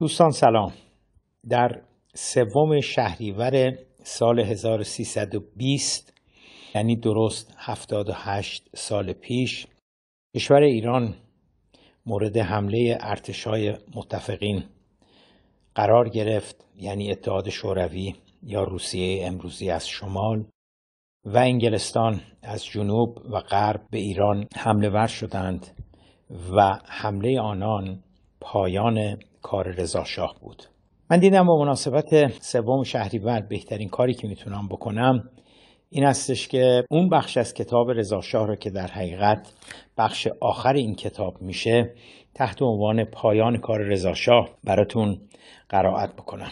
دوستان سلام در سوم شهریور سال 1320 یعنی درست 78 سال پیش کشور ایران مورد حمله ارتشای متفقین قرار گرفت یعنی اتحاد شوروی یا روسیه امروزی از شمال و انگلستان از جنوب و غرب به ایران حمله ور شدند و حمله آنان پایان کار رضا شاه بود من دیدم با مناسبت سوم شهریور بهترین کاری که میتونم بکنم این هستش که اون بخش از کتاب رضا شاه رو که در حقیقت بخش آخر این کتاب میشه تحت عنوان پایان کار رضا شاه براتون قرائت بکنم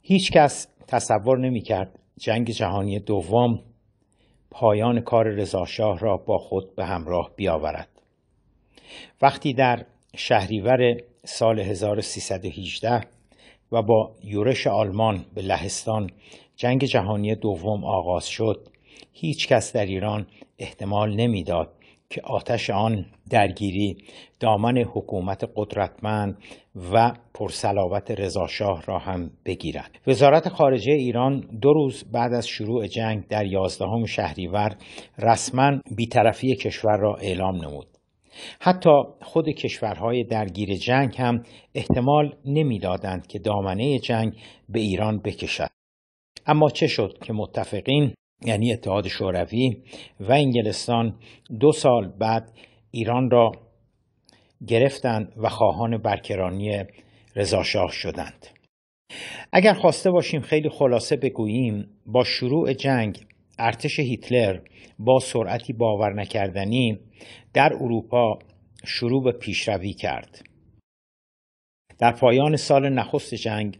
هیچ کس تصور نمیکرد جنگ جهانی دوم پایان کار رضا شاه را با خود به همراه بیاورد وقتی در شهریور سال 1318 و با یورش آلمان به لهستان جنگ جهانی دوم آغاز شد هیچ کس در ایران احتمال نمیداد که آتش آن درگیری دامن حکومت قدرتمند و پرسلاوت رضاشاه را هم بگیرد وزارت خارجه ایران دو روز بعد از شروع جنگ در یازدهم شهریور رسما بیطرفی کشور را اعلام نمود حتی خود کشورهای درگیر جنگ هم احتمال نمیدادند که دامنه جنگ به ایران بکشد اما چه شد که متفقین یعنی اتحاد شوروی و انگلستان دو سال بعد ایران را گرفتند و خواهان برکرانی رضاشاه شدند اگر خواسته باشیم خیلی خلاصه بگوییم با شروع جنگ ارتش هیتلر با سرعتی باور نکردنی در اروپا شروع به پیشروی کرد در پایان سال نخست جنگ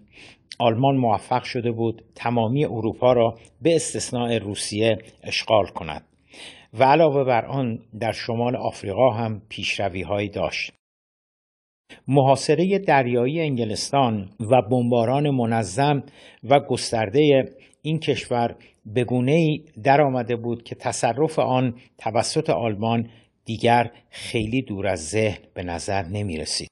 آلمان موفق شده بود تمامی اروپا را به استثناء روسیه اشغال کند و علاوه بر آن در شمال آفریقا هم پیشرویهایی داشت محاصره دریایی انگلستان و بمباران منظم و گسترده این کشور به گونه در آمده بود که تصرف آن توسط آلمان دیگر خیلی دور از ذهن به نظر نمی رسید.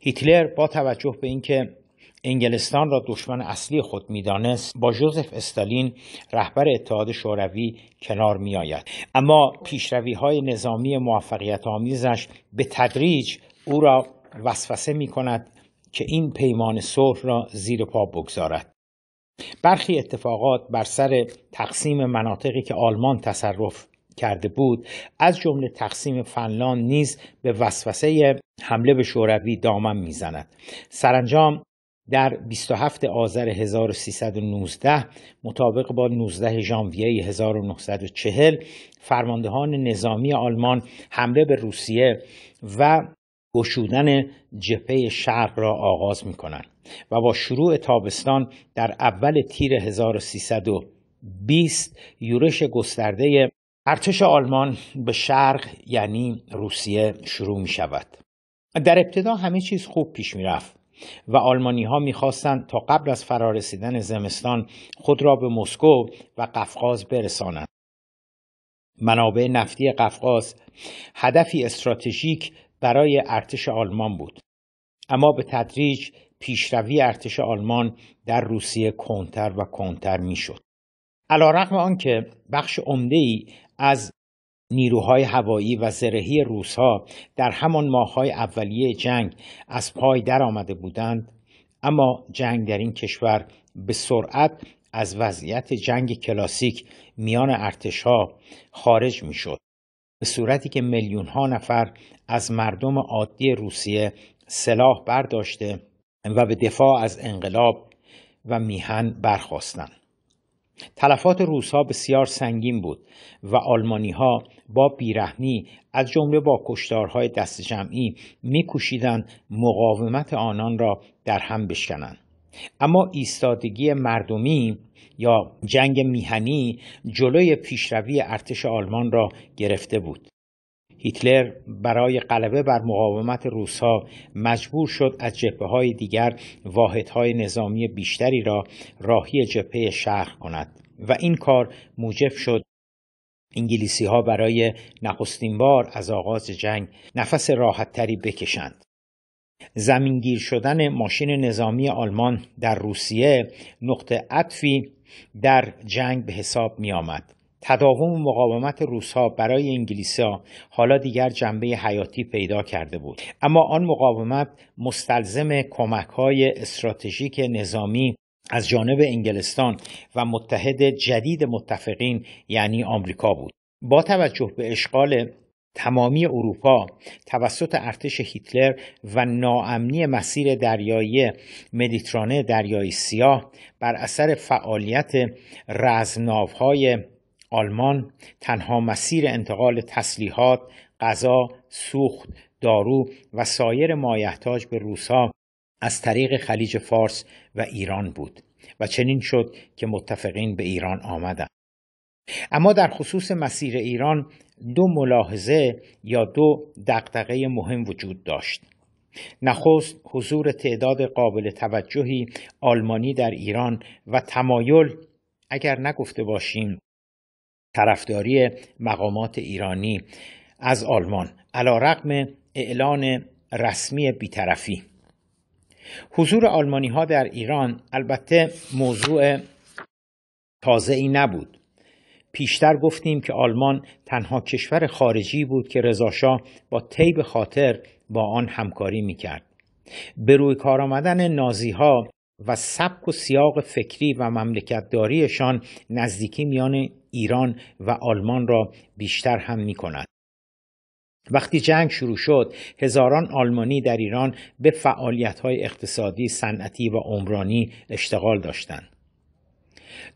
هیتلر با توجه به اینکه انگلستان را دشمن اصلی خود میدانست با جوزف استالین رهبر اتحاد شوروی کنار می آید. اما پیشروی های نظامی موفقیت آمیزش به تدریج او را وسوسه می کند که این پیمان صلح را زیر پا بگذارد برخی اتفاقات بر سر تقسیم مناطقی که آلمان تصرف کرده بود از جمله تقسیم فنلاند نیز به وسوسه حمله به شوروی دامن میزند سرانجام در 27 آذر 1319 مطابق با 19 ژانویه 1940 فرماندهان نظامی آلمان حمله به روسیه و گشودن جپه شرق را آغاز می کنند و با شروع تابستان در اول تیر 1320 یورش گسترده ارتش آلمان به شرق یعنی روسیه شروع می شود. در ابتدا همه چیز خوب پیش می رفت و آلمانی ها می خواستند تا قبل از فرارسیدن زمستان خود را به مسکو و قفقاز برسانند. منابع نفتی قفقاز هدفی استراتژیک برای ارتش آلمان بود اما به تدریج پیشروی ارتش آلمان در روسیه کنتر و کنتر میشد علیرغم آنکه بخش عمده ای از نیروهای هوایی و زرهی روسها در همان ماههای اولیه جنگ از پای در آمده بودند اما جنگ در این کشور به سرعت از وضعیت جنگ کلاسیک میان ارتشها خارج میشد به صورتی که میلیون ها نفر از مردم عادی روسیه سلاح برداشته و به دفاع از انقلاب و میهن برخواستند. تلفات روسها بسیار سنگین بود و آلمانی ها با بیرحمی از جمله با کشتارهای دست جمعی میکوشیدند مقاومت آنان را در هم بشکنند. اما ایستادگی مردمی یا جنگ میهنی جلوی پیشروی ارتش آلمان را گرفته بود هیتلر برای غلبه بر مقاومت روسها مجبور شد از جبه های دیگر واحدهای نظامی بیشتری را راهی جبهه شهر کند و این کار موجب شد انگلیسی ها برای نخستین بار از آغاز جنگ نفس راحتتری بکشند زمینگیر شدن ماشین نظامی آلمان در روسیه نقطه عطفی در جنگ به حساب می آمد. تداوم مقاومت روسها برای ها حالا دیگر جنبه حیاتی پیدا کرده بود اما آن مقاومت مستلزم کمک های استراتژیک نظامی از جانب انگلستان و متحد جدید متفقین یعنی آمریکا بود با توجه به اشغال تمامی اروپا توسط ارتش هیتلر و ناامنی مسیر دریایی مدیترانه دریای سیاه بر اثر فعالیت رزمناوهای آلمان تنها مسیر انتقال تسلیحات، غذا، سوخت، دارو و سایر مایحتاج به روسا از طریق خلیج فارس و ایران بود و چنین شد که متفقین به ایران آمدند اما در خصوص مسیر ایران دو ملاحظه یا دو دقدقه مهم وجود داشت نخست حضور تعداد قابل توجهی آلمانی در ایران و تمایل اگر نگفته باشیم طرفداری مقامات ایرانی از آلمان علا رقم اعلان رسمی بیطرفی حضور آلمانی ها در ایران البته موضوع تازه ای نبود پیشتر گفتیم که آلمان تنها کشور خارجی بود که رضاشاه با طیب خاطر با آن همکاری میکرد به روی کار آمدن نازی ها و سبک و سیاق فکری و مملکتداریشان نزدیکی میان ایران و آلمان را بیشتر هم می کند. وقتی جنگ شروع شد هزاران آلمانی در ایران به فعالیت های اقتصادی، صنعتی و عمرانی اشتغال داشتند.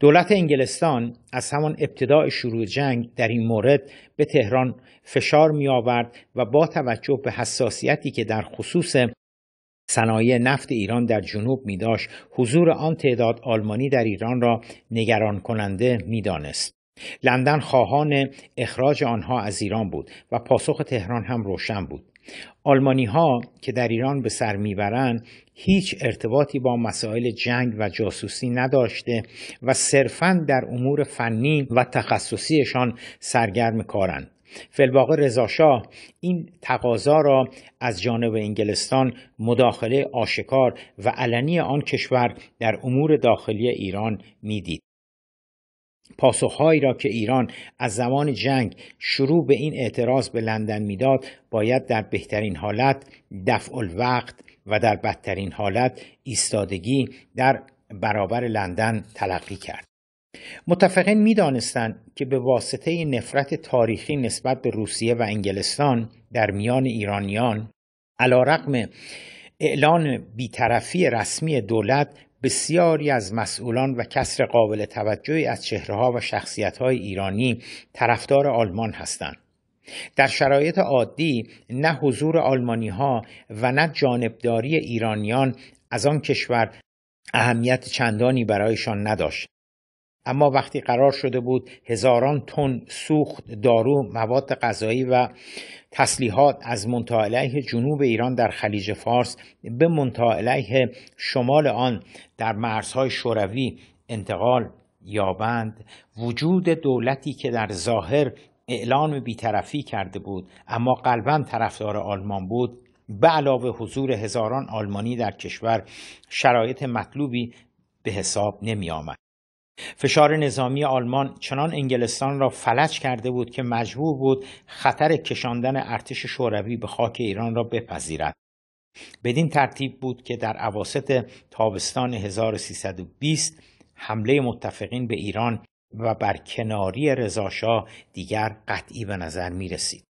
دولت انگلستان از همان ابتداع شروع جنگ در این مورد به تهران فشار می آورد و با توجه به حساسیتی که در خصوص صنایع نفت ایران در جنوب می داشت حضور آن تعداد آلمانی در ایران را نگران کننده می دانست. لندن خواهان اخراج آنها از ایران بود و پاسخ تهران هم روشن بود. آلمانی ها که در ایران به سر میبرند هیچ ارتباطی با مسائل جنگ و جاسوسی نداشته و صرفا در امور فنی و تخصصیشان سرگرم کارند فلواقع رضاشاه این تقاضا را از جانب انگلستان مداخله آشکار و علنی آن کشور در امور داخلی ایران میدید پاسخهایی را که ایران از زمان جنگ شروع به این اعتراض به لندن میداد باید در بهترین حالت دفع الوقت و در بدترین حالت ایستادگی در برابر لندن تلقی کرد متفقین میدانستند که به واسطه نفرت تاریخی نسبت به روسیه و انگلستان در میان ایرانیان علیرغم اعلان بیطرفی رسمی دولت بسیاری از مسئولان و کسر قابل توجهی از چهرهها و شخصیتهای ایرانی طرفدار آلمان هستند. در شرایط عادی نه حضور آلمانی ها و نه جانبداری ایرانیان از آن کشور اهمیت چندانی برایشان نداشت اما وقتی قرار شده بود هزاران تن سوخت دارو مواد غذایی و تسلیحات از منطقه جنوب ایران در خلیج فارس به منطقه شمال آن در مرزهای شوروی انتقال یابند وجود دولتی که در ظاهر اعلان بیطرفی کرده بود اما قلبا طرفدار آلمان بود به علاوه حضور هزاران آلمانی در کشور شرایط مطلوبی به حساب نمی آمد. فشار نظامی آلمان چنان انگلستان را فلج کرده بود که مجبور بود خطر کشاندن ارتش شوروی به خاک ایران را بپذیرد بدین ترتیب بود که در عواسط تابستان 1320 حمله متفقین به ایران و بر کناری رضاشاه دیگر قطعی به نظر می رسید.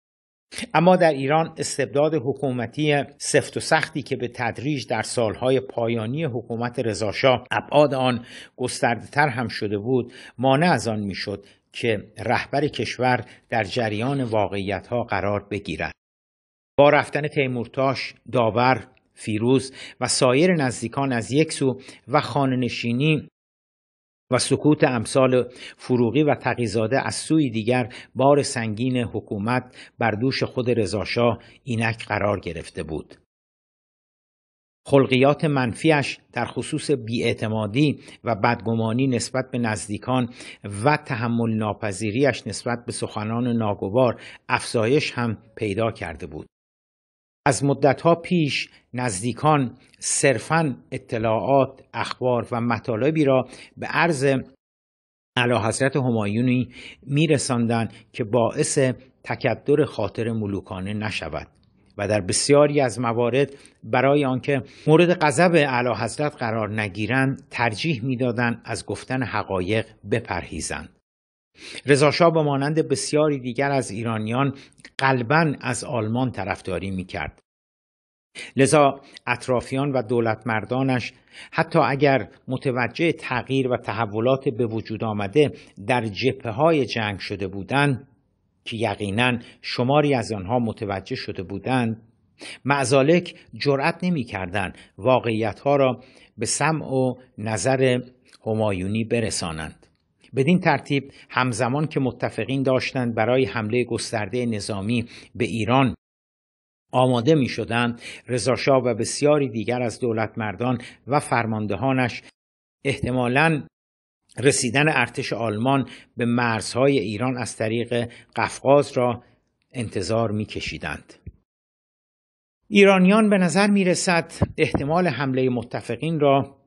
اما در ایران استبداد حکومتی سفت و سختی که به تدریج در سالهای پایانی حکومت رضاشاه ابعاد آن گستردهتر هم شده بود مانع از آن میشد که رهبر کشور در جریان واقعیتها قرار بگیرد با رفتن تیمورتاش داور فیروز و سایر نزدیکان از یک سو و خانهنشینی و سکوت امثال فروغی و تقیزاده از سوی دیگر بار سنگین حکومت بر دوش خود رضاشاه اینک قرار گرفته بود خلقیات منفیش در خصوص بیاعتمادی و بدگمانی نسبت به نزدیکان و تحمل ناپذیریش نسبت به سخنان ناگوار افزایش هم پیدا کرده بود از مدتها پیش نزدیکان صرفا اطلاعات، اخبار و مطالبی را به عرض علا حضرت همایونی میرساندند که باعث تکدر خاطر ملوکانه نشود و در بسیاری از موارد برای آنکه مورد غضب علا حضرت قرار نگیرند ترجیح میدادند از گفتن حقایق بپرهیزند رضاشاه به مانند بسیاری دیگر از ایرانیان قلبا از آلمان طرفداری میکرد لذا اطرافیان و دولت مردانش حتی اگر متوجه تغییر و تحولات به وجود آمده در جپه های جنگ شده بودند که یقینا شماری از آنها متوجه شده بودند معزالک جرأت نمیکردند واقعیت ها را به سمع و نظر همایونی برسانند بدین ترتیب همزمان که متفقین داشتند برای حمله گسترده نظامی به ایران آماده می شدند رضاشاه و بسیاری دیگر از دولت مردان و فرماندهانش احتمالا رسیدن ارتش آلمان به مرزهای ایران از طریق قفقاز را انتظار می کشیدند. ایرانیان به نظر می رسد احتمال حمله متفقین را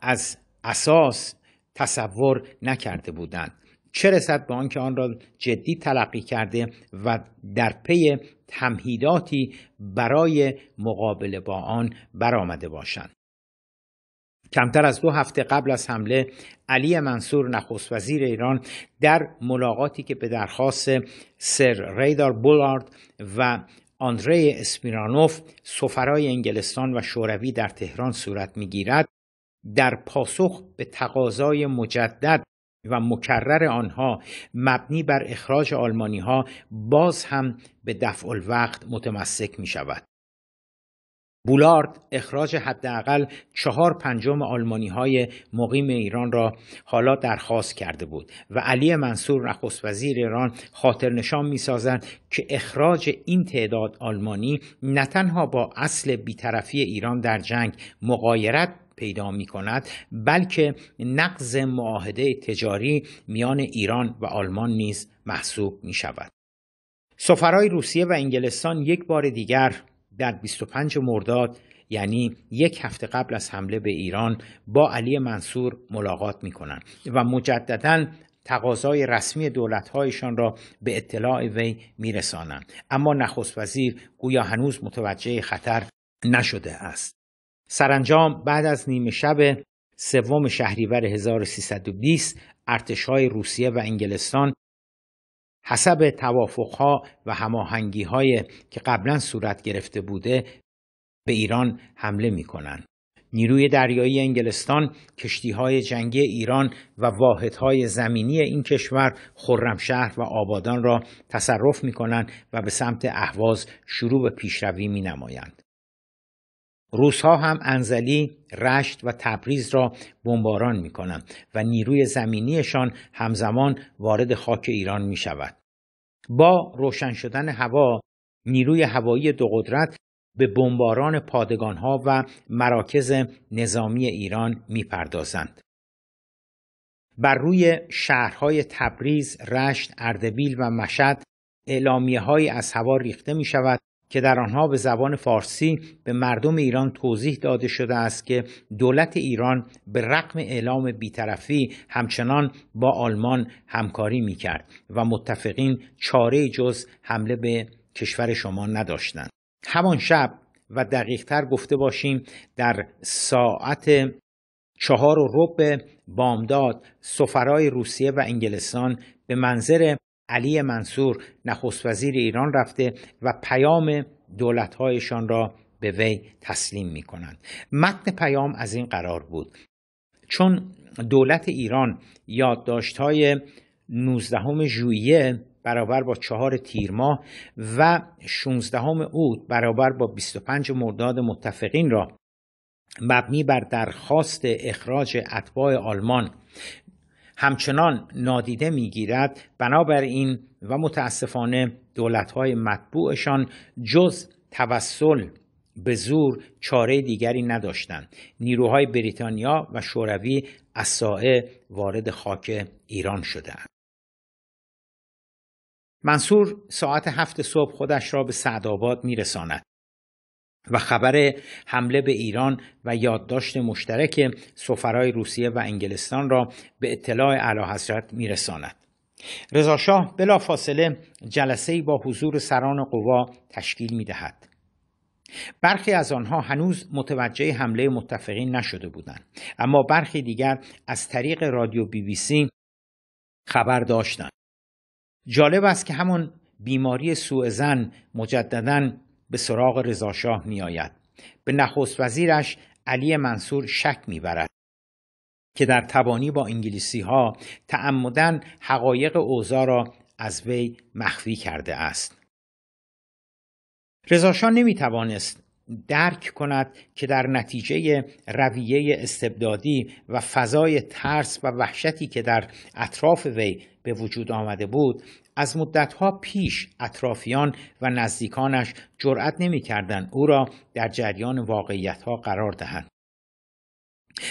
از اساس تصور نکرده بودند چه رسد به آنکه آن را جدی تلقی کرده و در پی تمهیداتی برای مقابله با آن برآمده باشند کمتر از دو هفته قبل از حمله علی منصور نخست وزیر ایران در ملاقاتی که به درخواست سر ریدار بولارد و آندری اسپیرانوف سفرای انگلستان و شوروی در تهران صورت میگیرد در پاسخ به تقاضای مجدد و مکرر آنها مبنی بر اخراج آلمانی ها باز هم به دفع الوقت متمسک می شود. بولارد اخراج حداقل چهار پنجم آلمانی های مقیم ایران را حالا درخواست کرده بود و علی منصور نخست وزیر ایران خاطر نشان می سازند که اخراج این تعداد آلمانی نه تنها با اصل بیطرفی ایران در جنگ مقایرت پیدا می کند بلکه نقض معاهده تجاری میان ایران و آلمان نیز محسوب می شود. سفرای روسیه و انگلستان یک بار دیگر در 25 مرداد یعنی یک هفته قبل از حمله به ایران با علی منصور ملاقات می کنند و مجددا تقاضای رسمی دولتهایشان را به اطلاع وی میرسانند اما نخست وزیر گویا هنوز متوجه خطر نشده است سرانجام بعد از نیمه شب سوم شهریور 1320 ارتشهای روسیه و انگلستان حسب توافقها و هماهنگی که قبلا صورت گرفته بوده به ایران حمله می نیروی دریایی انگلستان کشتی های جنگی ایران و واحدهای زمینی این کشور خرمشهر و آبادان را تصرف می کنند و به سمت اهواز شروع به پیشروی می روزها هم انزلی، رشت و تبریز را بمباران می کنند و نیروی زمینیشان همزمان وارد خاک ایران می شود. با روشن شدن هوا، نیروی هوایی دو قدرت به بمباران پادگانها و مراکز نظامی ایران می پردازند. بر روی شهرهای تبریز، رشت، اردبیل و مشد اعلامیه از هوا ریخته می شود که در آنها به زبان فارسی به مردم ایران توضیح داده شده است که دولت ایران به رقم اعلام بیطرفی همچنان با آلمان همکاری میکرد و متفقین چاره جز حمله به کشور شما نداشتند. همان شب و دقیقتر گفته باشیم در ساعت چهار و رب بامداد سفرای روسیه و انگلستان به منظر علی منصور نخست وزیر ایران رفته و پیام دولتهایشان را به وی تسلیم می کنند. متن پیام از این قرار بود چون دولت ایران یادداشت های 19 ژوئیه برابر با چهار تیر ماه و 16 اوت برابر با 25 مرداد متفقین را مبنی بر درخواست اخراج اتباع آلمان همچنان نادیده میگیرد بنابراین و متاسفانه های مطبوعشان جز توسل به زور چاره دیگری نداشتند نیروهای بریتانیا و شوروی از وارد خاک ایران شدند منصور ساعت هفت صبح خودش را به سعدآباد میرساند و خبر حمله به ایران و یادداشت مشترک سفرای روسیه و انگلستان را به اطلاع حضرت میرساند رضاشاه بلافاصله جلسه با حضور سران قوا تشکیل میدهد برخی از آنها هنوز متوجه حمله متفقین نشده بودند اما برخی دیگر از طریق رادیو بی بی سی خبر داشتند جالب است که همان بیماری سوء زن مجددا به سراغ رضاشاه می به نخست وزیرش علی منصور شک میبرد که در تبانی با انگلیسی ها تعمدن حقایق اوزا را از وی مخفی کرده است. رضاشاه نمی توانست درک کند که در نتیجه رویه استبدادی و فضای ترس و وحشتی که در اطراف وی به وجود آمده بود از مدتها پیش اطرافیان و نزدیکانش جرأت نمیکردند او را در جریان واقعیتها قرار دهند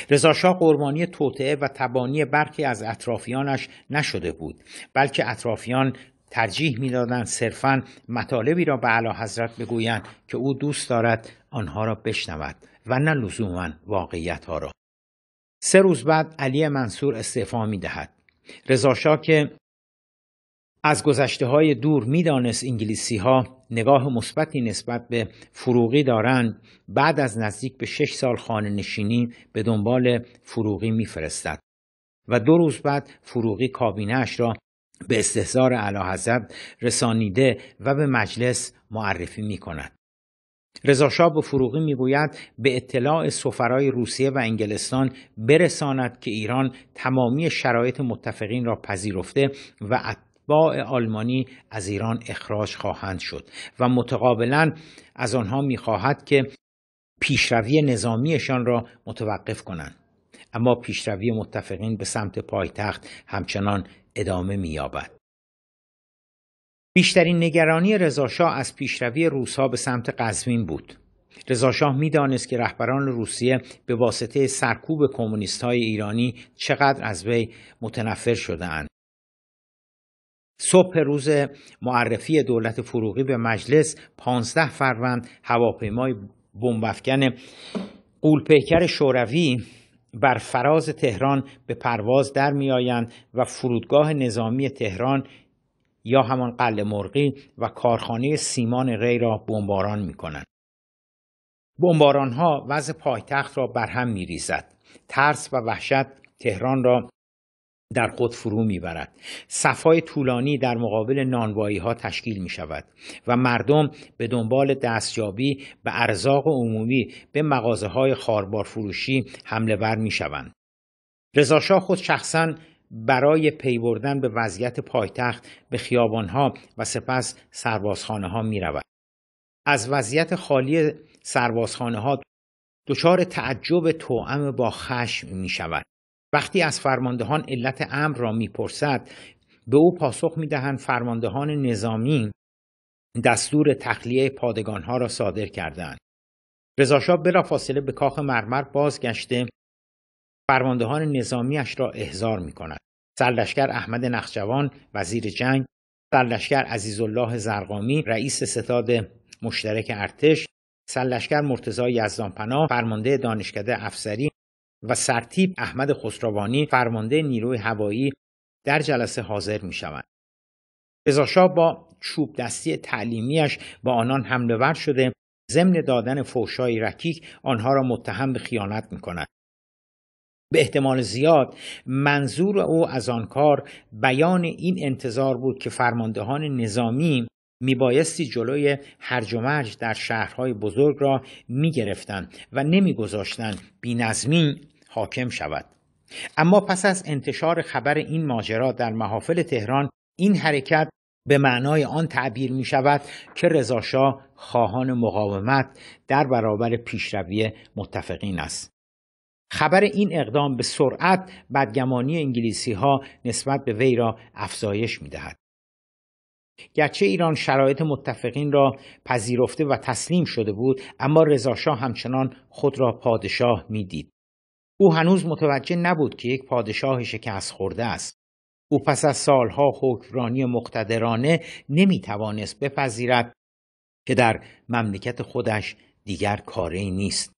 رضاشاه قربانی توطعه و تبانی برخی از اطرافیانش نشده بود بلکه اطرافیان ترجیح میدادند صرفا مطالبی را به اعلی حضرت بگویند که او دوست دارد آنها را بشنود و نه لزوما واقعیت را سه روز بعد علی منصور استعفا میدهد دهد رضاشاه که از گذشته های دور میدانست انگلیسی ها نگاه مثبتی نسبت به فروغی دارند بعد از نزدیک به شش سال خانه نشینی به دنبال فروغی میفرستد و دو روز بعد فروغی کابینهاش را به استحضار اعلیحضرت رسانیده و به مجلس معرفی می کند. رزاشا به فروغی میگوید به اطلاع سفرای روسیه و انگلستان برساند که ایران تمامی شرایط متفقین را پذیرفته و با آلمانی از ایران اخراج خواهند شد و متقابلا از آنها میخواهد که پیشروی نظامیشان را متوقف کنند اما پیشروی متفقین به سمت پایتخت همچنان ادامه مییابد بیشترین نگرانی رضاشاه از پیشروی روسها به سمت قزوین بود رضاشاه میدانست که رهبران روسیه به واسطه سرکوب کمونیست های ایرانی چقدر از وی متنفر شدهاند صبح روز معرفی دولت فروغی به مجلس 15 فروند هواپیمای بمبافکن قولپیکر شوروی بر فراز تهران به پرواز در آیند و فرودگاه نظامی تهران یا همان قل مرقی و کارخانه سیمان ری را بمباران می کنند. بمباران ها وضع پایتخت را بر هم می ریزد. ترس و وحشت تهران را در خود فرو میبرد صفای طولانی در مقابل نانوایی ها تشکیل می شود و مردم به دنبال دستیابی به ارزاق عمومی به مغازه های خاربار فروشی حمله بر می شوند رضاشاه خود شخصا برای پی بردن به وضعیت پایتخت به ها و سپس سربازخانه ها می رود. از وضعیت خالی سربازخانه ها دچار تعجب توأم با خشم می شود. وقتی از فرماندهان علت امر را میپرسد به او پاسخ میدهند فرماندهان نظامی دستور تخلیه پادگانها را صادر کردند رضاشاه بلافاصله به کاخ مرمر بازگشته فرماندهان نظامیش را احضار می کند. سرلشکر احمد نخجوان وزیر جنگ، سرلشکر عزیزالله زرقامی رئیس ستاد مشترک ارتش، سرلشکر مرتضی یزدانپناه فرمانده دانشکده افسری و سرتیب احمد خسروانی فرمانده نیروی هوایی در جلسه حاضر می شوند. رزاشا با چوب دستی تعلیمیش با آنان حمله ور شده ضمن دادن فوشای رکیک آنها را متهم به خیانت می کند. به احتمال زیاد منظور او از آن کار بیان این انتظار بود که فرماندهان نظامی میبایستی جلوی هرج و مرج در شهرهای بزرگ را میگرفتند و نمیگذاشتند بینظمی حاکم شود اما پس از انتشار خبر این ماجرا در محافل تهران این حرکت به معنای آن تعبیر می شود که رضاشاه خواهان مقاومت در برابر پیشروی متفقین است خبر این اقدام به سرعت بدگمانی انگلیسی ها نسبت به وی را افزایش می دهد. گرچه ایران شرایط متفقین را پذیرفته و تسلیم شده بود اما رضاشاه همچنان خود را پادشاه میدید او هنوز متوجه نبود که یک پادشاه شکست خورده است او پس از سالها حکمرانی مقتدرانه نمیتوانست بپذیرد که در مملکت خودش دیگر کاری نیست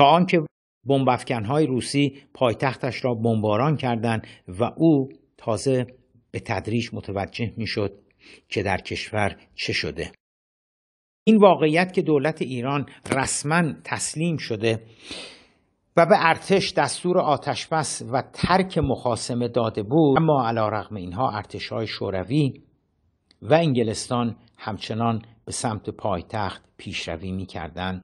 تا آنکه بمبافکنهای روسی پایتختش را بمباران کردند و او تازه به تدریج متوجه میشد که در کشور چه شده این واقعیت که دولت ایران رسما تسلیم شده و به ارتش دستور آتش بس و ترک مخاسمه داده بود اما علا رغم اینها ارتش های شوروی و انگلستان همچنان به سمت پایتخت پیشروی می کردن.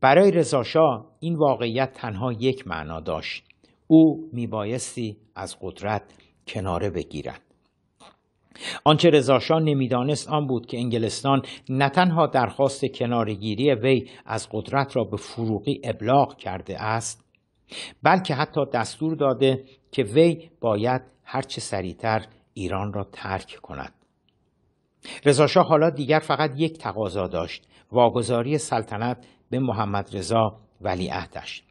برای رزاشا این واقعیت تنها یک معنا داشت او میبایستی از قدرت کناره بگیرد آنچه رضاشاه نمیدانست آن بود که انگلستان نه تنها درخواست کنارگیری وی از قدرت را به فروغی ابلاغ کرده است بلکه حتی دستور داده که وی باید هرچه سریعتر ایران را ترک کند رزاشا حالا دیگر فقط یک تقاضا داشت واگذاری سلطنت به محمد رضا ولیعهدش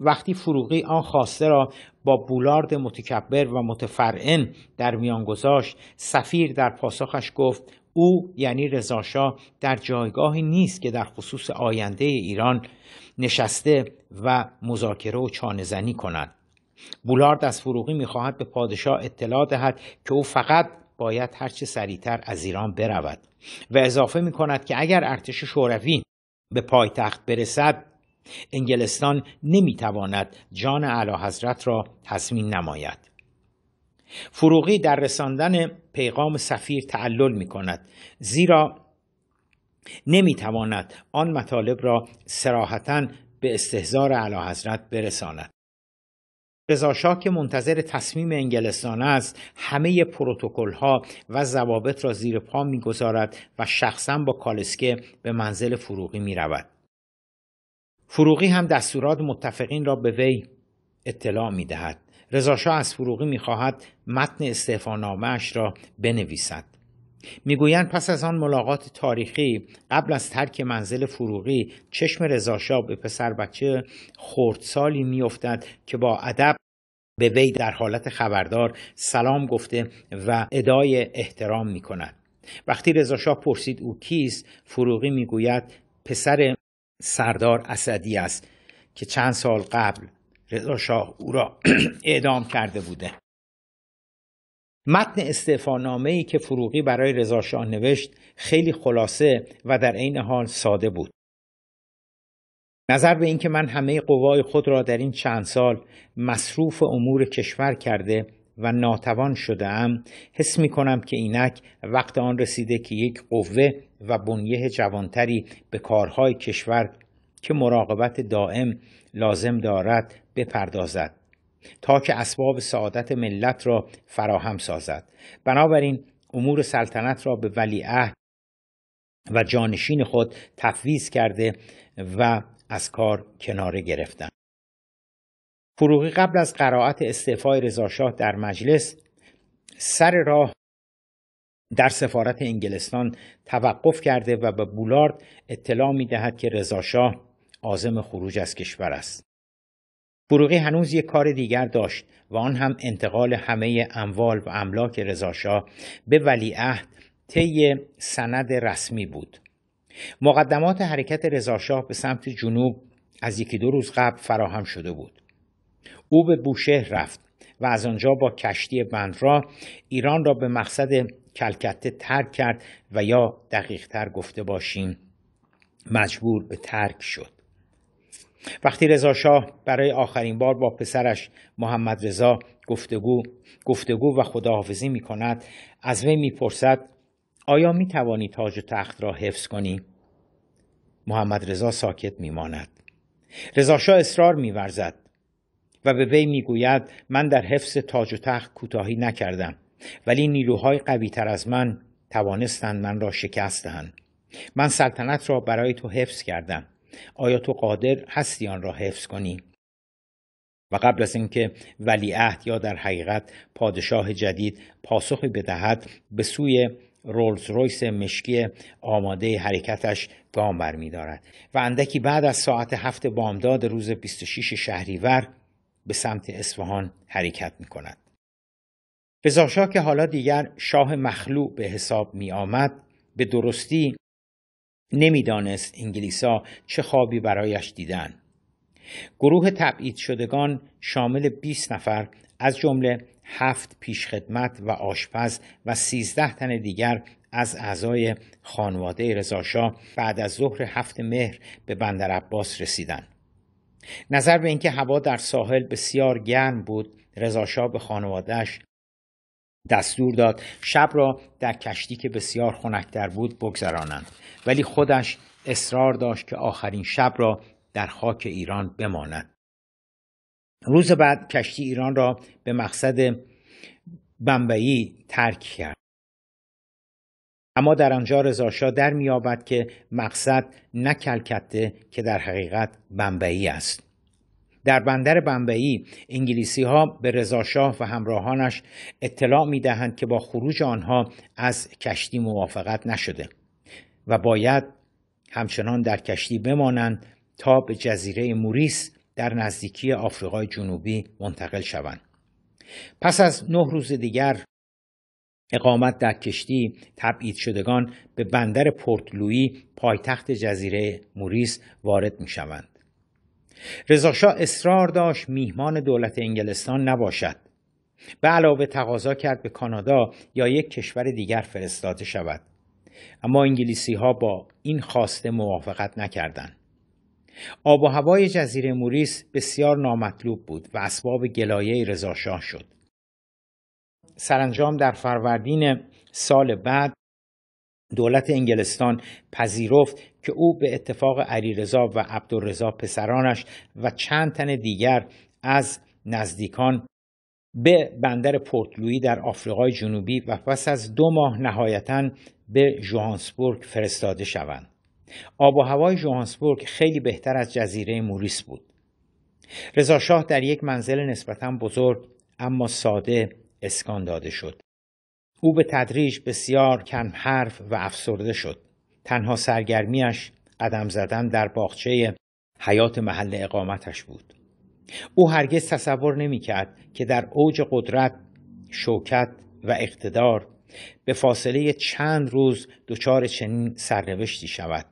وقتی فروغی آن خواسته را با بولارد متکبر و متفرعن در میان گذاشت سفیر در پاسخش گفت او یعنی رضاشاه در جایگاهی نیست که در خصوص آینده ایران نشسته و مذاکره و چانهزنی کند بولارد از فروغی میخواهد به پادشاه اطلاع دهد که او فقط باید هرچه سریعتر از ایران برود و اضافه میکند که اگر ارتش شوروی به پایتخت برسد انگلستان نمیتواند جان اعلی حضرت را تصمین نماید فروغی در رساندن پیغام سفیر تعلل می کند زیرا نمیتواند آن مطالب را سراحتا به استهزار اعلی حضرت برساند رزاشا که منتظر تصمیم انگلستان است همه پروتکل ها و ضوابط را زیر پا میگذارد و شخصا با کالسکه به منزل فروغی می رود. فروغی هم دستورات متفقین را به وی اطلاع می دهد. رضاشاه از فروغی می خواهد متن استعفانامهاش را بنویسد. میگویند پس از آن ملاقات تاریخی قبل از ترک منزل فروغی چشم رضاشاه به پسر بچه خردسالی میافتد که با ادب به وی در حالت خبردار سلام گفته و ادای احترام می کند. وقتی رضاشاه پرسید او کیست فروغی میگوید پسر سردار اسدی است که چند سال قبل رضا شاه او را اعدام کرده بوده متن استعفانامه ای که فروغی برای رضا شاه نوشت خیلی خلاصه و در عین حال ساده بود نظر به اینکه من همه قوای خود را در این چند سال مصروف امور کشور کرده و ناتوان شده ام حس می کنم که اینک وقت آن رسیده که یک قوه و بنیه جوانتری به کارهای کشور که مراقبت دائم لازم دارد بپردازد تا که اسباب سعادت ملت را فراهم سازد بنابراین امور سلطنت را به ولیعهد و جانشین خود تفویض کرده و از کار کناره گرفتن فروغی قبل از قرائت استعفای رضاشاه در مجلس سر راه در سفارت انگلستان توقف کرده و به بولارد اطلاع می دهد که رضاشاه عازم خروج از کشور است. فروغی هنوز یک کار دیگر داشت و آن هم انتقال همه اموال و املاک رضاشاه به ولیعهد طی سند رسمی بود. مقدمات حرکت رضاشاه به سمت جنوب از یکی دو روز قبل فراهم شده بود. او به بوشهر رفت و از آنجا با کشتی بندرا ایران را به مقصد کلکته ترک کرد و یا دقیق تر گفته باشیم مجبور به ترک شد وقتی رضا شاه برای آخرین بار با پسرش محمد رضا گفتگو گفتگو و خداحافظی می کند از وی میپرسد آیا می توانی تاج و تخت را حفظ کنی محمد رضا ساکت میماند رضا شاه اصرار میورزد و به وی میگوید من در حفظ تاج و تخت کوتاهی نکردم ولی نیروهای قوی تر از من توانستند من را شکست دهند من سلطنت را برای تو حفظ کردم آیا تو قادر هستی آن را حفظ کنی و قبل از اینکه ولیعهد یا در حقیقت پادشاه جدید پاسخی بدهد به سوی رولز رویس مشکی آماده حرکتش گام برمیدارد و اندکی بعد از ساعت هفت بامداد روز 26 شهریور به سمت اصفهان حرکت می کند. رزاشا که حالا دیگر شاه مخلوع به حساب می آمد به درستی نمیدانست انگلیسا چه خوابی برایش دیدن. گروه تبعید شدگان شامل 20 نفر از جمله هفت پیشخدمت و آشپز و 13 تن دیگر از اعضای خانواده رضاشاه بعد از ظهر هفت مهر به بندر عباس رسیدند. نظر به اینکه هوا در ساحل بسیار گرم بود رضاشاه به خانوادهش دستور داد شب را در کشتی که بسیار خنکتر بود بگذرانند ولی خودش اصرار داشت که آخرین شب را در خاک ایران بماند روز بعد کشتی ایران را به مقصد بمبئی ترک کرد اما در آنجا رضاشاه در مییابد که مقصد نه کلکته که در حقیقت بمبئی است در بندر بمبئی انگلیسی ها به رضاشاه و همراهانش اطلاع می دهند که با خروج آنها از کشتی موافقت نشده و باید همچنان در کشتی بمانند تا به جزیره موریس در نزدیکی آفریقای جنوبی منتقل شوند پس از نه روز دیگر اقامت در کشتی تبعید شدگان به بندر پورت لویی پایتخت جزیره موریس وارد می شوند. رزاشا اصرار داشت میهمان دولت انگلستان نباشد. به علاوه تقاضا کرد به کانادا یا یک کشور دیگر فرستاده شود. اما انگلیسی ها با این خواسته موافقت نکردند. آب و هوای جزیره موریس بسیار نامطلوب بود و اسباب گلایه رضاشاه شد. سرانجام در فروردین سال بعد دولت انگلستان پذیرفت که او به اتفاق علیرضا و عبدالرضا پسرانش و چند تن دیگر از نزدیکان به بندر پورتلویی در آفریقای جنوبی و پس از دو ماه نهایتا به جوهانسبورگ فرستاده شوند. آب و هوای جوهانسبورگ خیلی بهتر از جزیره موریس بود. رضا شاه در یک منزل نسبتا بزرگ اما ساده اسکان داده شد. او به تدریج بسیار کم حرف و افسرده شد. تنها سرگرمیش قدم زدن در باغچه حیات محل اقامتش بود. او هرگز تصور نمیکرد که در اوج قدرت، شوکت و اقتدار به فاصله چند روز دچار چنین سرنوشتی شود.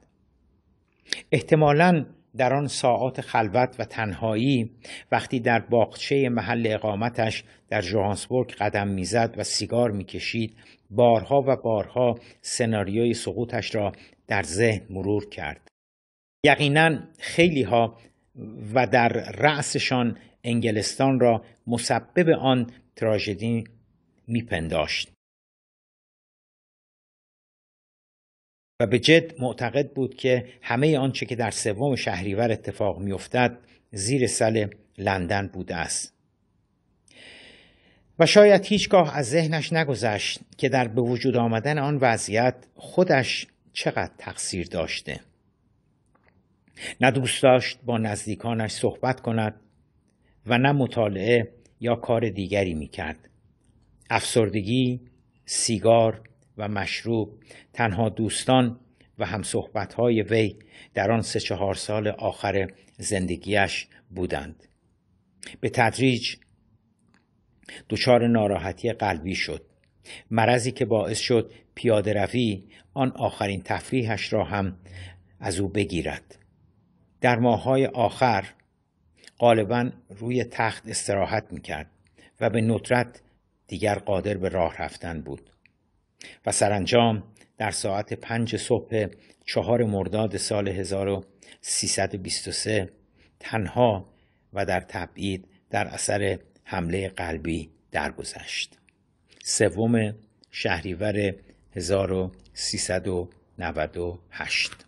احتمالاً در آن ساعات خلوت و تنهایی وقتی در باغچه محل اقامتش در جوهانسبورگ قدم میزد و سیگار میکشید بارها و بارها سناریوی سقوطش را در ذهن مرور کرد یقینا خیلی و در رأسشان انگلستان را مسبب آن تراژدی میپنداشت و به جد معتقد بود که همه آنچه که در سوم شهریور اتفاق میافتد زیر سل لندن بوده است و شاید هیچگاه از ذهنش نگذشت که در به وجود آمدن آن وضعیت خودش چقدر تقصیر داشته نه دوست داشت با نزدیکانش صحبت کند و نه مطالعه یا کار دیگری میکرد. افسردگی، سیگار و مشروب تنها دوستان و همصحبتهای وی در آن سه چهار سال آخر زندگیش بودند به تدریج دچار ناراحتی قلبی شد مرضی که باعث شد پیاده روی آن آخرین تفریحش را هم از او بگیرد در ماهای آخر غالبا روی تخت استراحت میکرد و به ندرت دیگر قادر به راه رفتن بود و سرانجام در ساعت پنج صبح چهار مرداد سال 1323 تنها و در تبعید در اثر حمله قلبی درگذشت. سوم شهریور 1398